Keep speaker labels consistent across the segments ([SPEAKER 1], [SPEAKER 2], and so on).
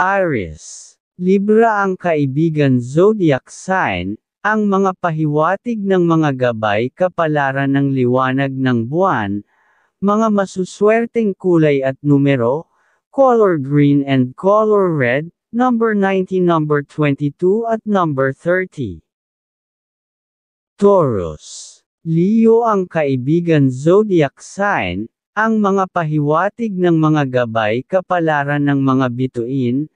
[SPEAKER 1] Aries. Libra ang kaibigan zodiac sign, ang mga pahiwatig ng mga gabay kapalaran ng liwanag ng buwan, mga masuswerteng kulay at numero, color green and color red, number 90, number 22 at number 30. Taurus. Leo ang kaibigan zodiac sign, ang mga pahiwatig ng mga gabay kapalaran ng mga bituin,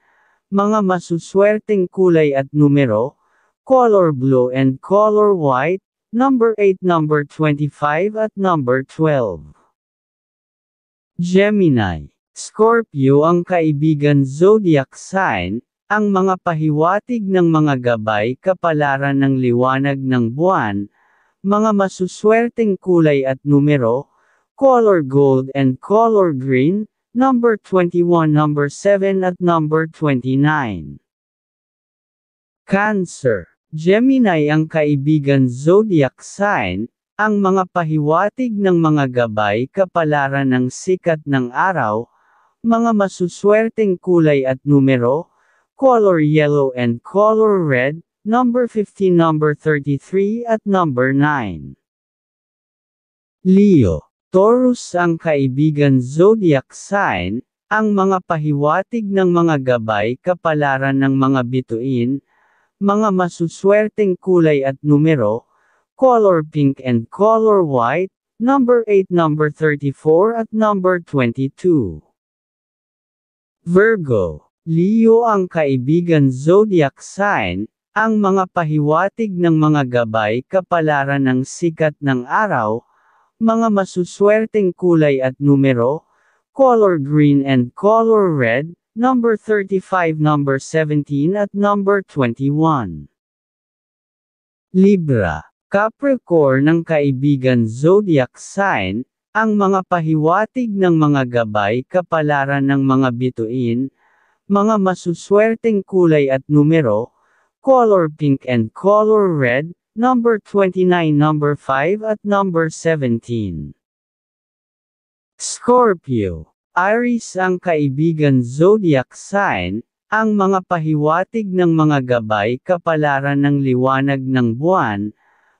[SPEAKER 1] mga masuswerteng kulay at numero, color blue and color white, number 8, number 25 at number 12. Gemini, Scorpio ang kaibigan zodiac sign, ang mga pahiwatig ng mga gabay kapalaran ng liwanag ng buwan, mga masuswerteng kulay at numero, color gold and color green, number 21, number 7 at number 29. Cancer Gemini ang kaibigan zodiac sign, ang mga pahiwatig ng mga gabay kapalaran ng sikat ng araw, mga masuswerteng kulay at numero, color yellow and color red, number 15, number 33 at number 9. Leo Taurus ang kaibigan zodiac sign, ang mga pahiwatig ng mga gabay kapalaran ng mga bituin, mga masuswerteng kulay at numero, color pink and color white, number 8, number 34 at number 22. Virgo, Leo ang kaibigan zodiac sign, ang mga pahiwatig ng mga gabay kapalaran ng sikat ng araw, mga masuswerteng kulay at numero, color green and color red, number 35, number 17 at number 21. Libra, Capricorn ng kaibigan zodiac sign, ang mga pahiwatig ng mga gabay kapalaran ng mga bituin, mga masuswerteng kulay at numero, color pink and color red, number 29, number 5 at number 17. Scorpio, Aries ang kaibigan zodiac sign, ang mga pahiwatig ng mga gabay kapalaran ng liwanag ng buwan,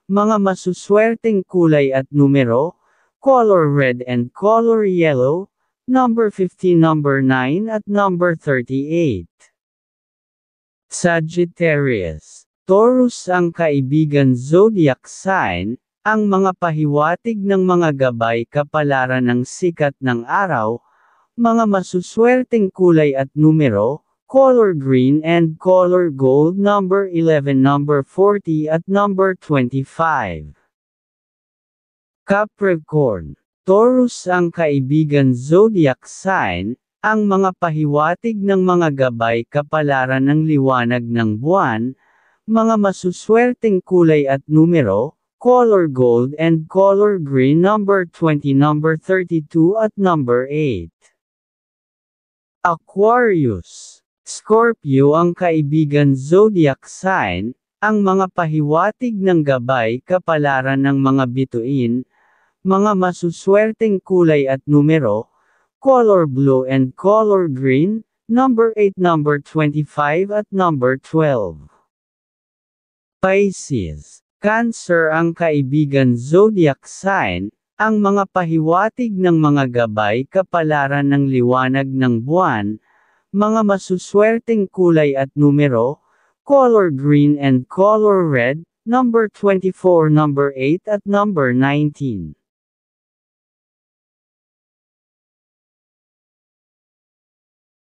[SPEAKER 1] mga masuswerteng kulay at numero, color red and color yellow, number 15, number 9 at number 38. Sagittarius Taurus ang kaibigan zodiac sign, ang mga pahiwatig ng mga gabay kapalaran ng sikat ng araw, mga masuswerteng kulay at numero, color green and color gold number 11 number 40 at number 25. Capricorn Taurus ang kaibigan zodiac sign, ang mga pahiwatig ng mga gabay kapalaran ng liwanag ng buwan, mga masuswerteng kulay at numero, color gold and color green number 20 number 32 at number 8. Aquarius, Scorpio ang kaibigan zodiac sign, ang mga pahiwatig ng gabay kapalaran ng mga bituin, mga masuswerteng kulay at numero, color blue and color green, number 8 number 25 at number 12. Pisces, Cancer ang kaibigan zodiac sign, ang mga pahiwatig ng mga gabay kapalaran ng liwanag ng buwan, mga masuswerteng kulay at numero, color green and color red, number 24, number 8 at number 19.